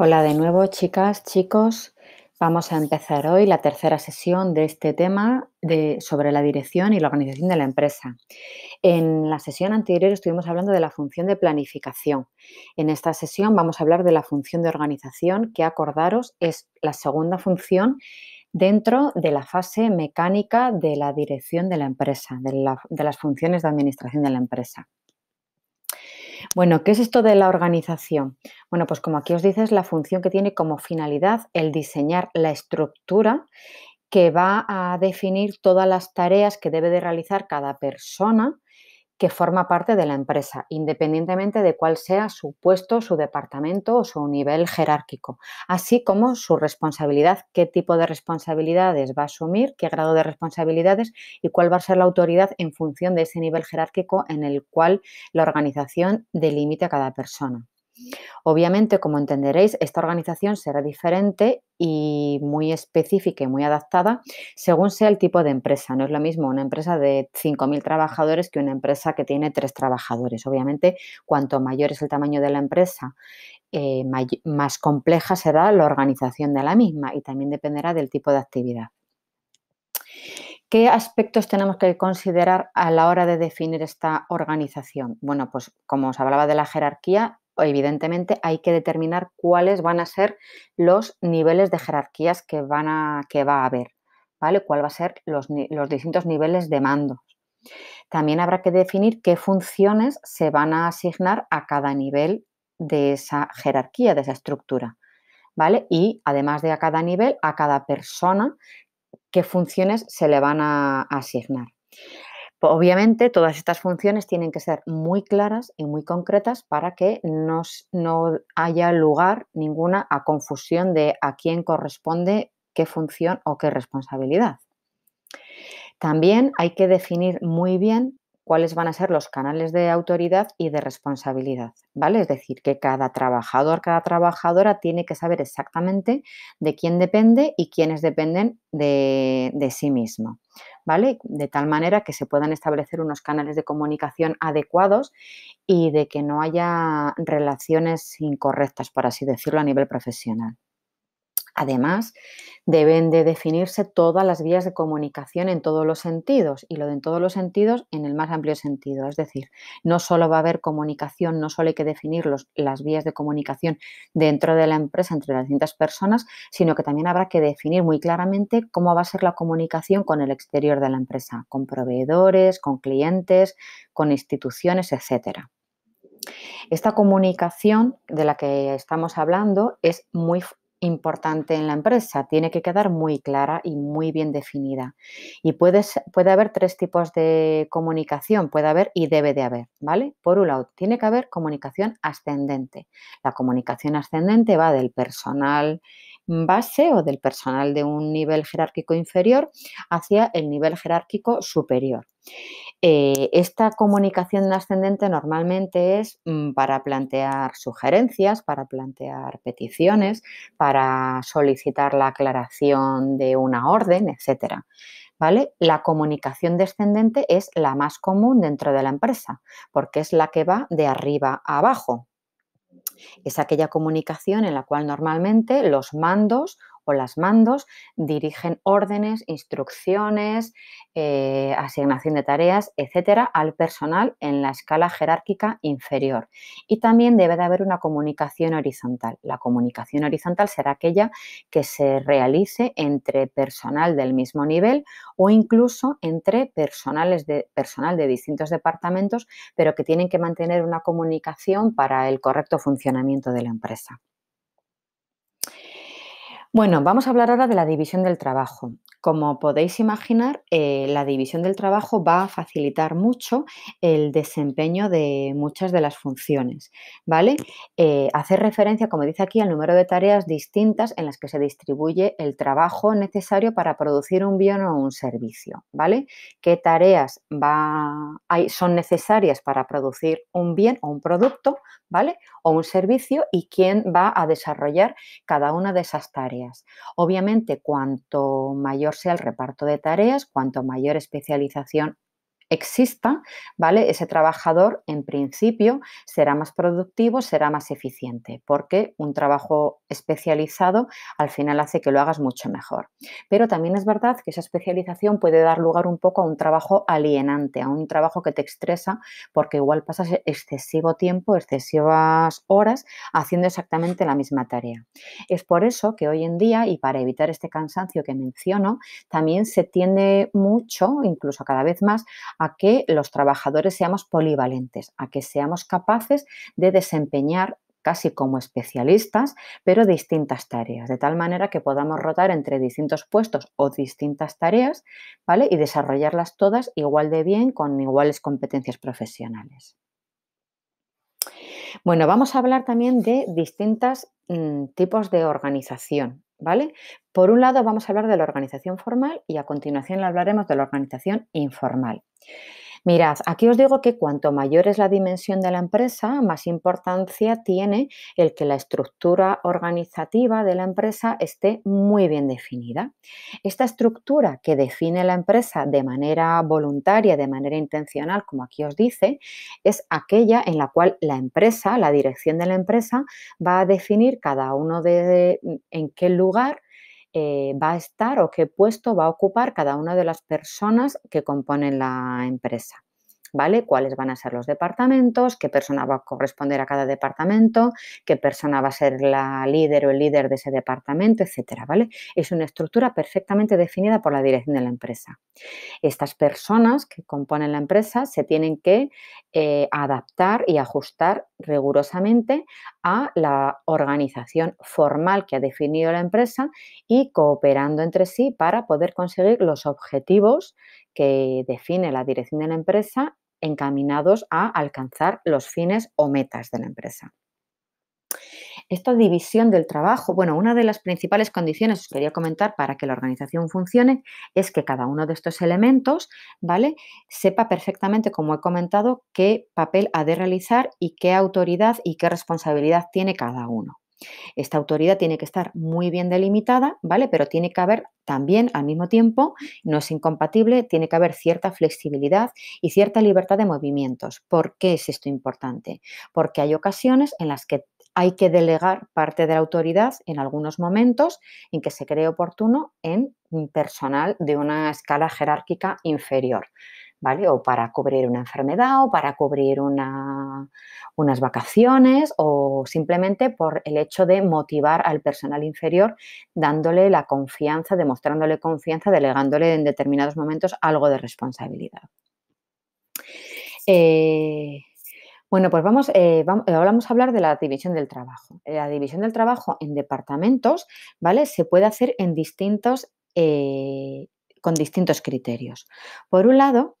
Hola de nuevo, chicas, chicos. Vamos a empezar hoy la tercera sesión de este tema sobre la dirección y la organización de la empresa. En la sesión anterior estuvimos hablando de la función de planificación. En esta sesión vamos a hablar de la función de organización, que acordaros es la segunda función dentro de la fase mecánica de la dirección de la empresa, de las funciones de administración de la empresa. Bueno, ¿qué es esto de la organización? Bueno, pues como aquí os dices, es la función que tiene como finalidad el diseñar la estructura que va a definir todas las tareas que debe de realizar cada persona que forma parte de la empresa, independientemente de cuál sea su puesto, su departamento o su nivel jerárquico, así como su responsabilidad, qué tipo de responsabilidades va a asumir, qué grado de responsabilidades y cuál va a ser la autoridad en función de ese nivel jerárquico en el cual la organización delimita a cada persona. Obviamente, como entenderéis, esta organización será diferente y muy específica y muy adaptada según sea el tipo de empresa. No es lo mismo una empresa de 5.000 trabajadores que una empresa que tiene 3 trabajadores. Obviamente, cuanto mayor es el tamaño de la empresa, eh, más compleja será la organización de la misma y también dependerá del tipo de actividad. ¿Qué aspectos tenemos que considerar a la hora de definir esta organización? Bueno, pues como os hablaba de la jerarquía, evidentemente hay que determinar cuáles van a ser los niveles de jerarquías que, van a, que va a haber, ¿vale? Cuál va a ser los, los distintos niveles de mando. También habrá que definir qué funciones se van a asignar a cada nivel de esa jerarquía, de esa estructura, ¿vale? Y además de a cada nivel, a cada persona, qué funciones se le van a asignar. Pues, obviamente, todas estas funciones tienen que ser muy claras y muy concretas para que no, no haya lugar ninguna a confusión de a quién corresponde qué función o qué responsabilidad. También hay que definir muy bien cuáles van a ser los canales de autoridad y de responsabilidad, ¿vale? Es decir, que cada trabajador, cada trabajadora tiene que saber exactamente de quién depende y quiénes dependen de, sí mismo, ¿vale? De tal manera que se puedan establecer unos canales de comunicación adecuados y de que no haya relaciones incorrectas, por así decirlo, a nivel profesional. Además, deben de definirse todas las vías de comunicación en todos los sentidos y lo de en todos los sentidos en el más amplio sentido. Es decir, no solo va a haber comunicación, no solo hay que definir las vías de comunicación dentro de la empresa entre las distintas personas, sino que también habrá que definir muy claramente cómo va a ser la comunicación con el exterior de la empresa, con proveedores, con clientes, con instituciones, etc. Esta comunicación de la que estamos hablando es muy importante en la empresa. Tiene que quedar muy clara y muy bien definida. Y puede, puede haber tres tipos de comunicación, puede haber y debe de haber, ¿vale? Por un lado, tiene que haber comunicación ascendente. La comunicación ascendente va del personal base o del personal de un nivel jerárquico inferior hacia el nivel jerárquico superior. Eh, esta comunicación ascendente normalmente es mm, para plantear sugerencias, para plantear peticiones, para solicitar la aclaración de una orden, etcétera. ¿Vale? La comunicación descendente es la más común dentro de la empresa, porque es la que va de arriba a abajo. Es aquella comunicación en la cual normalmente los mandos o las mandos dirigen órdenes, instrucciones, eh, asignación de tareas, etcétera, al personal en la escala jerárquica inferior. Y también debe de haber una comunicación horizontal. La comunicación horizontal será aquella que se realice entre personal del mismo nivel o incluso entre personales personal de distintos departamentos, pero que tienen que mantener una comunicación para el correcto funcionamiento de la empresa. Bueno, vamos a hablar ahora de la división del trabajo. Como podéis imaginar, eh, la división del trabajo va a facilitar mucho el desempeño de muchas de las funciones, ¿vale? Eh, hacer referencia, como dice aquí, al número de tareas distintas en las que se distribuye el trabajo necesario para producir un bien o un servicio, ¿vale? ¿Qué tareas son necesarias para producir un bien o un producto, ¿vale? O un servicio y quién va a desarrollar cada una de esas tareas. Obviamente, cuanto mayor sea el reparto de tareas, cuanto mayor especialización exista, ¿vale? Ese trabajador, en principio, será más productivo, será más eficiente, porque un trabajo especializado al final hace que lo hagas mucho mejor. Pero también es verdad que esa especialización puede dar lugar un poco a un trabajo alienante, a un trabajo que te estresa, porque igual pasas excesivo tiempo, excesivas horas haciendo exactamente la misma tarea. Es por eso que hoy en día, y para evitar este cansancio que menciono, también se tiende mucho, incluso cada vez más, a que los trabajadores seamos polivalentes, a que seamos capaces de desempeñar casi como especialistas, pero distintas tareas, de tal manera que podamos rotar entre distintos puestos o distintas tareas, ¿vale? Y desarrollarlas todas igual de bien con iguales competencias profesionales. Bueno, vamos a hablar también de distintos mm, tipos de organización, ¿vale? Por un lado vamos a hablar de la organización formal y a continuación hablaremos de la organización informal. Mirad, aquí os digo que cuanto mayor es la dimensión de la empresa, más importancia tiene el que la estructura organizativa de la empresa esté muy bien definida. Esta estructura que define la empresa de manera voluntaria, de manera intencional, como aquí os dice, es aquella en la cual la empresa, la dirección de la empresa, va a definir cada uno de, en qué lugar eh, va a estar o qué puesto va a ocupar cada una de las personas que componen la empresa. ¿vale? ¿Cuáles van a ser los departamentos? ¿Qué persona va a corresponder a cada departamento? ¿Qué persona va a ser la líder o el líder de ese departamento, etcétera, ¿vale? Es una estructura perfectamente definida por la dirección de la empresa. Estas personas que componen la empresa se tienen que eh, adaptar y ajustar rigurosamente a la organización formal que ha definido la empresa y cooperando entre sí para poder conseguir los objetivos que define la dirección de la empresa encaminados a alcanzar los fines o metas de la empresa. Esta división del trabajo, bueno, una de las principales condiciones, os quería comentar, para que la organización funcione, es que cada uno de estos elementos, ¿vale? Sepa perfectamente, como he comentado, qué papel ha de realizar y qué autoridad y qué responsabilidad tiene cada uno, esta autoridad tiene que estar muy bien delimitada, ¿vale? Pero tiene que haber también al mismo tiempo, no es incompatible, tiene que haber cierta flexibilidad y cierta libertad de movimientos. ¿Por qué es esto importante? Porque hay ocasiones en las que hay que delegar parte de la autoridad en algunos momentos en que se cree oportuno en personal de una escala jerárquica inferior. O para cubrir una enfermedad o para cubrir unas vacaciones o simplemente por el hecho de motivar al personal inferior dándole la confianza, demostrándole confianza, delegándole en determinados momentos algo de responsabilidad. Eh, bueno, pues vamos, eh, eh, vamos, a hablar de la división del trabajo. La división del trabajo en departamentos, ¿vale? Se puede hacer en distintos, con distintos criterios. Por un lado,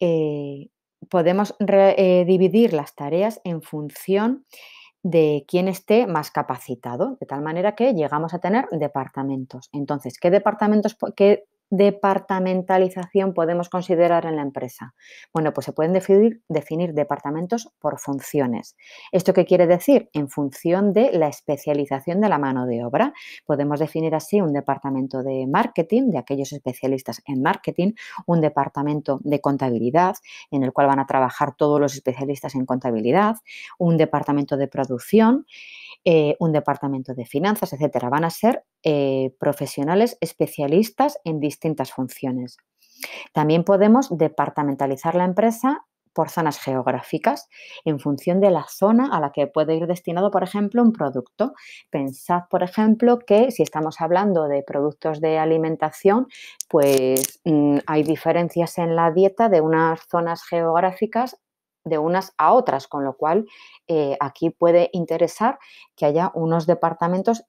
eh, podemos eh, dividir las tareas en función de quién esté más capacitado, de tal manera que llegamos a tener departamentos. Entonces, ¿qué departamentos, qué departamentalización podemos considerar en la empresa? Bueno, pues se pueden definir, definir departamentos por funciones. ¿Esto qué quiere decir? En función de la especialización de la mano de obra. Podemos definir así un departamento de marketing, de aquellos especialistas en marketing, un departamento de contabilidad, en el cual van a trabajar todos los especialistas en contabilidad, un departamento de producción eh, un departamento de finanzas, etcétera. Van a ser eh, profesionales especialistas en distintas funciones. También podemos departamentalizar la empresa por zonas geográficas en función de la zona a la que puede ir destinado, por ejemplo, un producto. Pensad, por ejemplo, que si estamos hablando de productos de alimentación, pues mm, hay diferencias en la dieta de unas zonas geográficas de unas a otras, con lo cual eh, aquí puede interesar que haya unos departamentos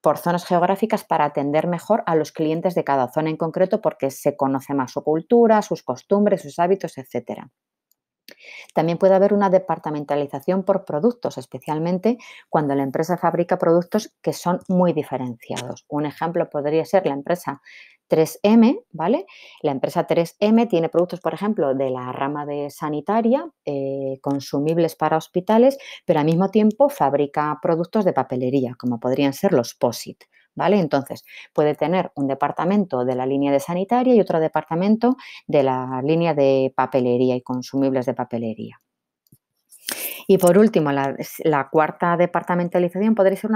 por zonas geográficas para atender mejor a los clientes de cada zona en concreto porque se conoce más su cultura, sus costumbres, sus hábitos, etcétera. También puede haber una departamentalización por productos, especialmente cuando la empresa fabrica productos que son muy diferenciados. Un ejemplo podría ser la empresa 3M, ¿vale? La empresa 3M tiene productos, por ejemplo, de la rama de sanitaria, eh, consumibles para hospitales, pero al mismo tiempo fabrica productos de papelería, como podrían ser los POSIT, ¿vale? Entonces, puede tener un departamento de la línea de sanitaria y otro departamento de la línea de papelería y consumibles de papelería. Y por último, la, cuarta departamentalización podría ser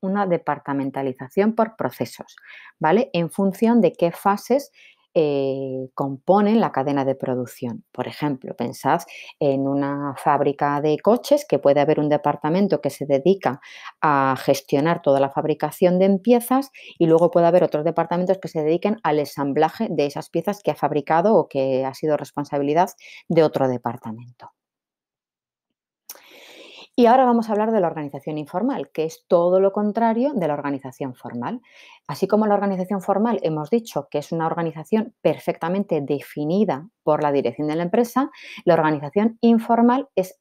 una, departamentalización por procesos, ¿vale? En función de qué fases eh, componen la cadena de producción. Por ejemplo, pensad en una fábrica de coches que puede haber un departamento que se dedica a gestionar toda la fabricación de piezas y luego puede haber otros departamentos que se dediquen al ensamblaje de esas piezas que ha fabricado o que ha sido responsabilidad de otro departamento. Y ahora vamos a hablar de la organización informal, que es todo lo contrario de la organización formal. Así como la organización formal hemos dicho que es una organización perfectamente definida por la dirección de la empresa, la organización informal es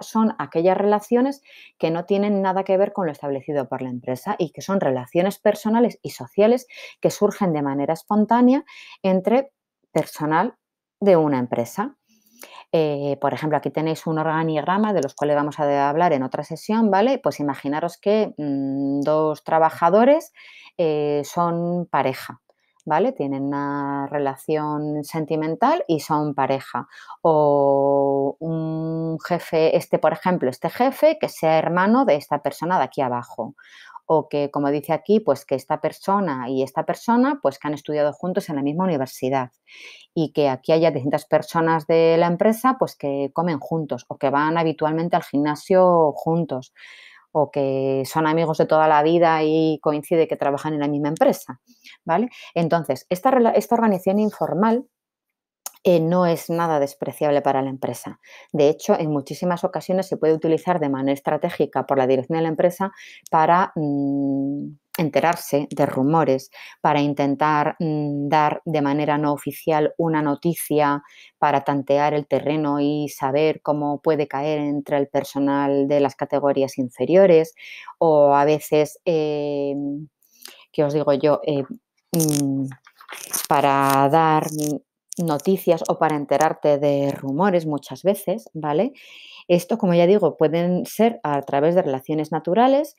son aquellas relaciones que no tienen nada que ver con lo establecido por la empresa y que son relaciones personales y sociales que surgen de manera espontánea entre personal de una empresa. Eh, por ejemplo, aquí tenéis un organigrama de los cuales vamos a hablar en otra sesión, ¿vale? Pues imaginaros que mm, dos trabajadores eh, son pareja, ¿vale? Tienen una relación sentimental y son pareja. O un jefe, este por ejemplo, este jefe que sea hermano de esta persona de aquí abajo o que, como dice aquí, pues que esta persona y esta persona, pues que han estudiado juntos en la misma universidad y que aquí haya distintas personas de la empresa, pues que comen juntos o que van habitualmente al gimnasio juntos o que son amigos de toda la vida y coincide que trabajan en la misma empresa, ¿vale? Entonces, esta, esta organización informal eh, no es nada despreciable para la empresa. De hecho, en muchísimas ocasiones se puede utilizar de manera estratégica por la dirección de la empresa para mm, enterarse de rumores, para intentar mm, dar de manera no oficial una noticia, para tantear el terreno y saber cómo puede caer entre el personal de las categorías inferiores o a veces, eh, ¿qué os digo yo, eh, mm, para dar noticias o para enterarte de rumores muchas veces, ¿vale? Esto, como ya digo, pueden ser a través de relaciones naturales,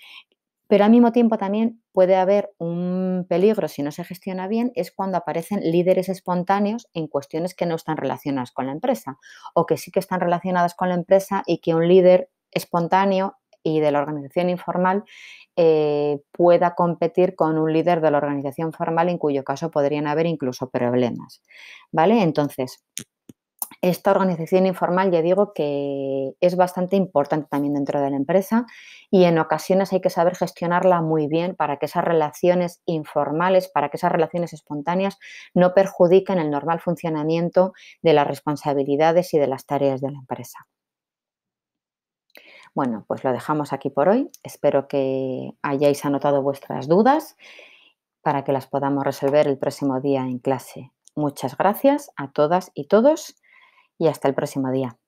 pero al mismo tiempo también puede haber un peligro si no se gestiona bien, es cuando aparecen líderes espontáneos en cuestiones que no están relacionadas con la empresa o que sí que están relacionadas con la empresa y que un líder espontáneo y de la organización informal eh, pueda competir con un líder de la organización formal, en cuyo caso podrían haber incluso problemas. ¿Vale? Entonces, esta organización informal, ya digo que es bastante importante también dentro de la empresa y en ocasiones hay que saber gestionarla muy bien para que esas relaciones informales, para que esas relaciones espontáneas no perjudiquen el normal funcionamiento de las responsabilidades y de las tareas de la empresa. Bueno, pues lo dejamos aquí por hoy. Espero que hayáis anotado vuestras dudas para que las podamos resolver el próximo día en clase. Muchas gracias a todas y todos y hasta el próximo día.